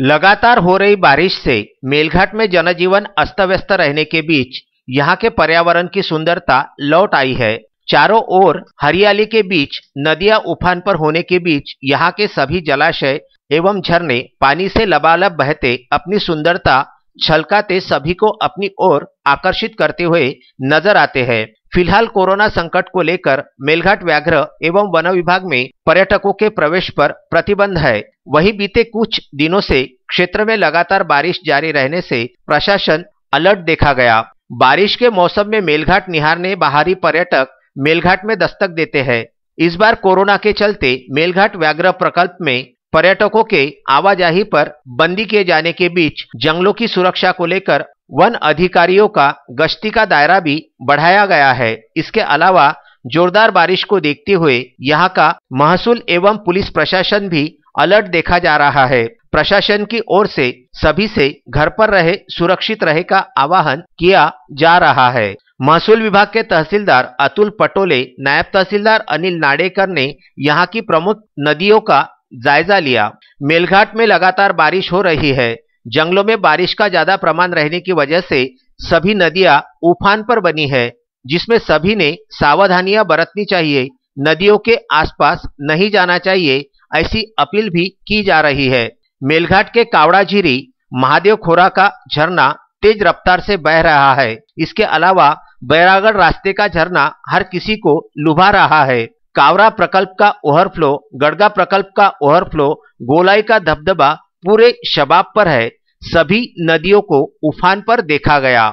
लगातार हो रही बारिश से मेलघाट में जनजीवन अस्त व्यस्त रहने के बीच यहाँ के पर्यावरण की सुंदरता लौट आई है चारों ओर हरियाली के बीच नदियां उफान पर होने के बीच यहाँ के सभी जलाशय एवं झरने पानी से लबालब बहते अपनी सुंदरता छलकाते सभी को अपनी ओर आकर्षित करते हुए नजर आते हैं फिलहाल कोरोना संकट को लेकर मेलघाट व्याघ्र एवं वन विभाग में पर्यटकों के प्रवेश पर प्रतिबंध है वहीं बीते कुछ दिनों से क्षेत्र में लगातार बारिश जारी रहने से प्रशासन अलर्ट देखा गया बारिश के मौसम में मेलघाट निहारने बाहरी पर्यटक मेलघाट में दस्तक देते हैं इस बार कोरोना के चलते मेलघाट व्याघ्र प्रकल्प में पर्यटकों के आवाजाही पर बंदी किए जाने के बीच जंगलों की सुरक्षा को लेकर वन अधिकारियों का गश्ती का दायरा भी बढ़ाया गया है इसके अलावा जोरदार बारिश को देखते हुए यहाँ का महसूल एवं पुलिस प्रशासन भी अलर्ट देखा जा रहा है प्रशासन की ओर से सभी से घर पर रहे सुरक्षित रहे का आवाहन किया जा रहा है महसूल विभाग के तहसीलदार अतुल पटोले नायब तहसीलदार अनिल नाडेकर ने यहाँ की प्रमुख नदियों का जायजा लिया मेलघाट में लगातार बारिश हो रही है जंगलों में बारिश का ज्यादा प्रमाण रहने की वजह से सभी नदियां उफान पर बनी है जिसमें सभी ने सावधानियां बरतनी चाहिए नदियों के आसपास नहीं जाना चाहिए ऐसी अपील भी की जा रही है मेलघाट के कावड़ा झीरी महादेव खोरा का झरना तेज रफ्तार से बह रहा है इसके अलावा बैरागढ़ रास्ते का झरना हर किसी को लुभा रहा है कावरा प्रकल्प का ओवरफ्लो गड़गा प्रकल्प का ओवरफ्लो गोलाई का धबधबा पूरे शबाब पर है सभी नदियों को उफान पर देखा गया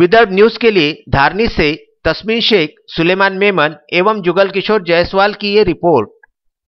विदर्भ न्यूज के लिए धारनी से तस्मीन शेख सुलेमान मेमन एवं जुगल किशोर जायसवाल की ये रिपोर्ट